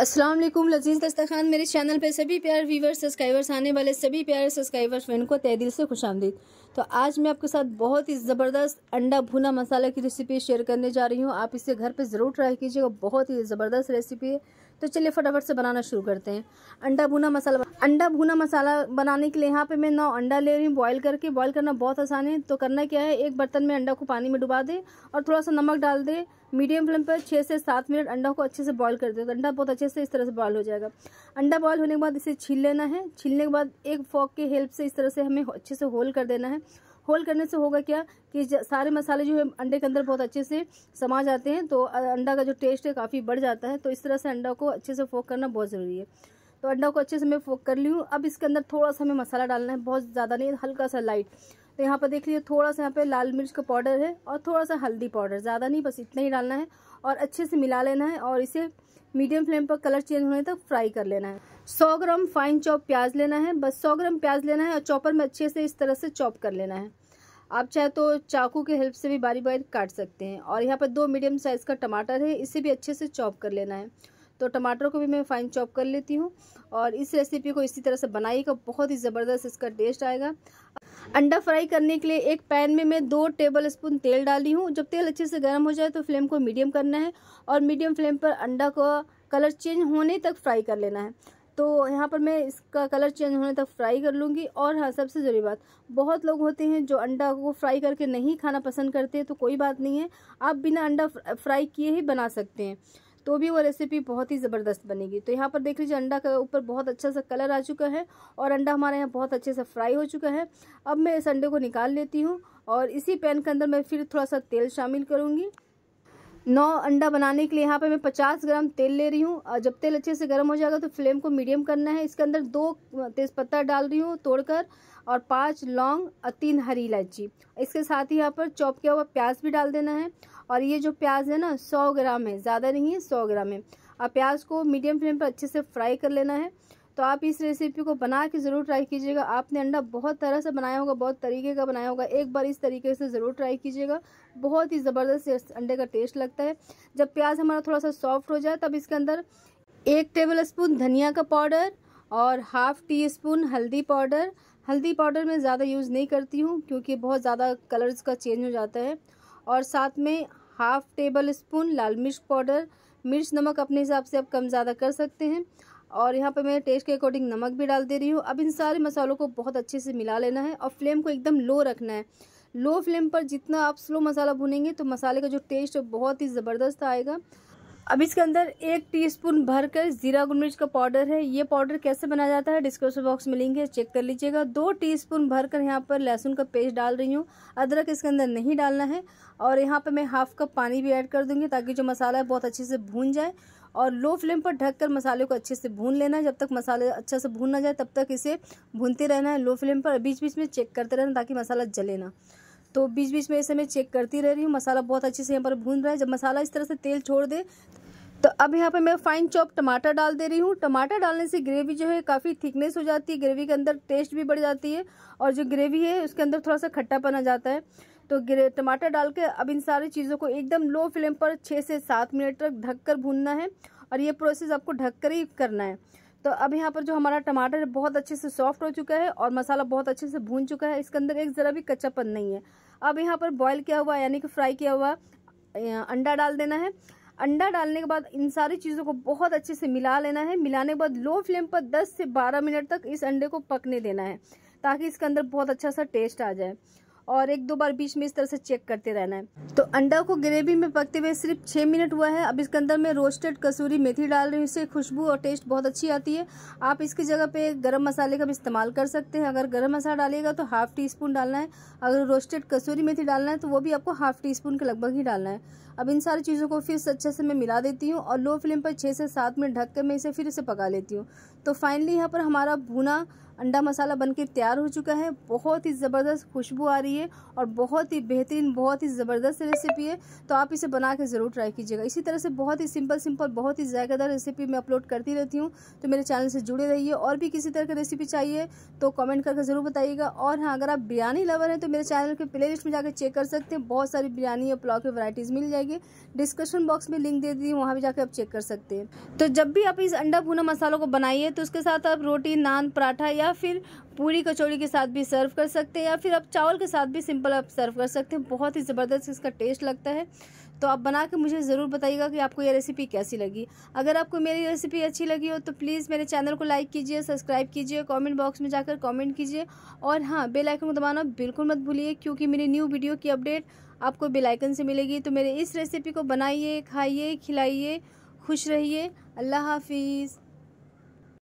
असलम लजीज़ दस्तखान मेरे चैनल पर सभी प्यार व्यूवर्स सब्सक्राइबर्स आने वाले सभी प्यार सब्सक्राइबर्स फ्रेंड को तय दिल से खुश आमदीद तो आज मैं आपके साथ बहुत ही ज़बरदस्त अंडा भुना मसाला की रेसिपी शेयर करने जा रही हूँ आप इसे घर पे ज़रूर ट्राई कीजिएगा बहुत ही ज़बरदस्त रेसिपी है तो चलिए फटाफट से बनाना शुरू करते हैं अंडा भुना मसाला अंडा भुना मसाला बनाने के लिए यहाँ पे मैं नौ अंडा ले रही हूँ बॉईल करके बॉईल करना बहुत आसान है तो करना क्या है एक बर्तन में अंडा को पानी में डुबा दे और थोड़ा सा नमक डाल दे मीडियम फ्लेम पर छः से सात मिनट अंडा को अच्छे से बॉईल कर दे तो अंडा बहुत अच्छे से इस तरह से बॉयल हो जाएगा अंडा बॉयल होने के बाद इसे छील लेना है छीलने के बाद एक फॉक के हेल्प से इस तरह से हमें अच्छे से होल कर देना है होल करने से होगा क्या कि सारे मसाले जो है अंडे के अंदर बहुत अच्छे से समा जाते हैं तो अंडा का जो टेस्ट है काफ़ी बढ़ जाता है तो इस तरह से अंडा को अच्छे से फोक करना बहुत ज़रूरी है तो अंडा को अच्छे से मैं फोक कर ली हूँ अब इसके अंदर थोड़ा सा हमें मसाला डालना है बहुत ज़्यादा नहीं हल्का सा लाइट तो यहाँ पर देख लीजिए थोड़ा सा यहाँ पे लाल मिर्च का पाउडर है और थोड़ा सा हल्दी पाउडर ज़्यादा नहीं बस इतना ही डालना है और अच्छे से मिला लेना है और इसे मीडियम फ्लेम पर कलर चेंज होने तक फ्राई कर लेना है 100 ग्राम फाइन चॉप प्याज लेना है बस 100 ग्राम प्याज लेना है और चॉपर में अच्छे से इस तरह से चॉप कर लेना है आप चाहे तो चाकू के हेल्प से भी बारी बारी काट सकते हैं और यहाँ पर दो मीडियम साइज़ का टमाटर है इसे भी अच्छे से चॉप कर लेना है तो टमाटर को भी मैं फाइन चॉप कर लेती हूँ और इस रेसिपी को इसी तरह से बनाइएगा बहुत ही ज़बरदस्त इसका टेस्ट आएगा अंडा फ्राई करने के लिए एक पैन में मैं दो टेबल स्पून तेल डाली हूँ जब तेल अच्छे से गर्म हो जाए तो फ्लेम को मीडियम करना है और मीडियम फ्लेम पर अंडा का कलर चेंज होने तक फ्राई कर लेना है तो यहाँ पर मैं इसका कलर चेंज होने तक फ्राई कर लूँगी और हाँ सबसे ज़रूरी बात बहुत लोग होते हैं जो अंडा को फ्राई करके नहीं खाना पसंद करते तो कोई बात नहीं है आप बिना अंडा फ्राई किए ही बना सकते हैं तो भी वो रेसिपी बहुत ही ज़बरदस्त बनेगी तो यहाँ पर देख लीजिए अंडा का ऊपर बहुत अच्छा सा कलर आ चुका है और अंडा हमारे यहाँ बहुत अच्छे से फ्राई हो चुका है अब मैं इस अंडे को निकाल लेती हूँ और इसी पैन के अंदर मैं फिर थोड़ा सा तेल शामिल करूँगी नौ अंडा बनाने के लिए यहाँ पर मैं पचास ग्राम तेल ले रही हूँ जब तेल अच्छे से गर्म हो जाएगा तो फ्लेम को मीडियम करना है इसके अंदर दो तेज़पत्ता डाल रही हूँ तोड़कर और पाँच लौंग और तीन हरी इलायची इसके साथ ही यहाँ पर चॉप किया हुआ प्याज भी डाल देना है और ये जो प्याज है ना सौ ग्राम है ज़्यादा नहीं है सौ ग्राम है अब प्याज को मीडियम फ्लेम पर अच्छे से फ्राई कर लेना है तो आप इस रेसिपी को बना के ज़रूर ट्राई कीजिएगा आपने अंडा बहुत तरह से बनाया होगा बहुत तरीके का बनाया होगा एक बार इस तरीके से ज़रूर ट्राई कीजिएगा बहुत ही ज़बरदस्त अंडे का टेस्ट लगता है जब प्याज हमारा थोड़ा सा सॉफ्ट हो जाए तब इसके अंदर एक टेबल स्पून धनिया का पाउडर और हाफ़ टी स्पून हल्दी पाउडर हल्दी पाउडर मैं ज़्यादा यूज़ नहीं करती हूँ क्योंकि बहुत ज़्यादा कलर्स का चेंज हो जाता है और साथ में हाफ टेबल स्पून लाल मिर्च पाउडर मिर्च नमक अपने हिसाब से आप कम ज़्यादा कर सकते हैं और यहाँ पर मैं टेस्ट के अकॉर्डिंग नमक भी डाल दे रही हूँ अब इन सारे मसालों को बहुत अच्छे से मिला लेना है और फ्लेम को एकदम लो रखना है लो फ्लेम पर जितना आप स्लो मसाला भुनेंगे तो मसाले का जो टेस्ट बहुत ही ज़बरदस्त आएगा अब इसके अंदर एक टीस्पून भरकर जीरा गुल मिर्च का पाउडर है ये पाउडर कैसे बनाया जाता है डिस्क्रिप्शन बॉक्स में लिंक है चेक कर लीजिएगा दो टीस्पून भरकर यहाँ पर लहसुन का पेस्ट डाल रही हूँ अदरक इसके अंदर नहीं डालना है और यहाँ पर मैं हाफ कप पानी भी ऐड कर दूँगी ताकि जो मसाला है बहुत अच्छे से भून जाए और लो फ्लेम पर ढककर मसाले को अच्छे से भून लेना है जब तक मसाले अच्छा से भून ना जाए तब तक इसे भूनते रहना है लो फ्लेम पर बीच बीच में चेक करते रहना ताकि मसाला जले ना तो बीच बीच में ऐसे मैं चेक करती रह रही हूँ मसाला बहुत अच्छे से यहाँ पर भून रहा है जब मसाला इस तरह से तेल छोड़ दे तो अब यहाँ पर मैं फाइन चॉप टमाटर डाल दे रही हूँ टमाटर डालने से ग्रेवी जो है काफ़ी थिकनेस हो जाती है ग्रेवी के अंदर टेस्ट भी बढ़ जाती है और जो ग्रेवी है उसके अंदर थोड़ा सा खट्टापन आ जाता है तो टमाटर डाल के अब इन सारी चीज़ों को एकदम लो फ्लेम पर छः से सात मिनट तक ढककर भूनना है और ये प्रोसेस आपको ढक कर ही करना है तो अब यहाँ पर जो हमारा टमाटर है बहुत अच्छे से सॉफ्ट हो चुका है और मसाला बहुत अच्छे से भून चुका है इसके अंदर एक ज़रा भी कच्चापन नहीं है अब यहाँ पर बॉयल किया हुआ यानी कि फ्राई किया हुआ अंडा डाल देना है अंडा डालने के बाद इन सारी चीज़ों को बहुत अच्छे से मिला लेना है मिलाने के बाद लो फ्लेम पर दस से बारह मिनट तक इस अंडे को पकने देना है ताकि इसके अंदर बहुत अच्छा सा टेस्ट आ जाए और एक दो बार बीच में इस तरह से चेक करते रहना है तो अंडा को ग्रेवी में पकते हुए सिर्फ छः मिनट हुआ है अब इसके अंदर मैं रोस्टेड कसूरी मेथी डाल रही हूँ इससे खुशबू और टेस्ट बहुत अच्छी आती है आप इसकी जगह पे गरम मसाले का भी इस्तेमाल कर सकते हैं अगर गरम मसाला डालिएगा तो हाफ टी स्पून डालना है अगर रोस्टेड कसूरी मेथी डालना है तो वो भी आपको हाफ टी स्पून के लगभग ही डालना है अब इन सारी चीज़ों को फिर से अच्छे से मैं मिला देती हूँ और लो फ्लेम पर छः से सात मिनट ढक कर मैं इसे फिर से पका लेती हूँ तो फाइनली यहाँ पर हमारा भुना अंडा मसाला बनके तैयार हो चुका है बहुत ही ज़बरदस्त खुशबू आ रही है है और बहुत ही बेहतरीन बहुत ही ज़बरदस्त रेसिपी है तो आप इसे बना के ज़रूर ट्राई कीजिएगा इसी तरह से बहुत ही सिंपल सिंपल बहुत ही ज़्यादादार रेसिपी मैं अपलोड करती रहती हूँ तो मेरे चैनल से जुड़े रहिए और भी किसी तरह की रेसिपी चाहिए तो कमेंट करके ज़रूर बताइएगा और हाँ अगर आप बिरयानी लवर हैं तो मेरे चैनल के प्ले में जाकर चेक कर सकते हैं बहुत सारी बिरयानी और पुलाव की वराइटीज़ मिल जाएगी डिस्क्रिप्शन बॉक्स में लिंक दे दी वहाँ भी जाकर आप चेक कर सकते हैं तो जब भी आप इस अंडा भुना मसालों को बनाइए तो उसके साथ आप रोटी नान पराठा या फिर पूरी कचौड़ी के साथ भी सर्व कर सकते हैं या फिर आप चावल के साथ भी सिंपल आप सर्व कर सकते हैं बहुत ही ज़बरदस्त इसका टेस्ट लगता है तो आप बना के मुझे ज़रूर बताइएगा कि आपको ये रेसिपी कैसी लगी अगर आपको मेरी रेसिपी अच्छी लगी हो तो प्लीज़ मेरे चैनल को लाइक कीजिए सब्सक्राइब कीजिए कमेंट बॉक्स में जाकर कमेंट कीजिए और हाँ बेल आइकन को दबाना बिल्कुल मत भूलिए क्योंकि मेरी न्यू वीडियो की अपडेट आपको बेल आइकन से मिलेगी तो मेरे इस रेसिपी को बनाइए खाइए खिलाइए खुश रहिए अल्लाह हाफिज़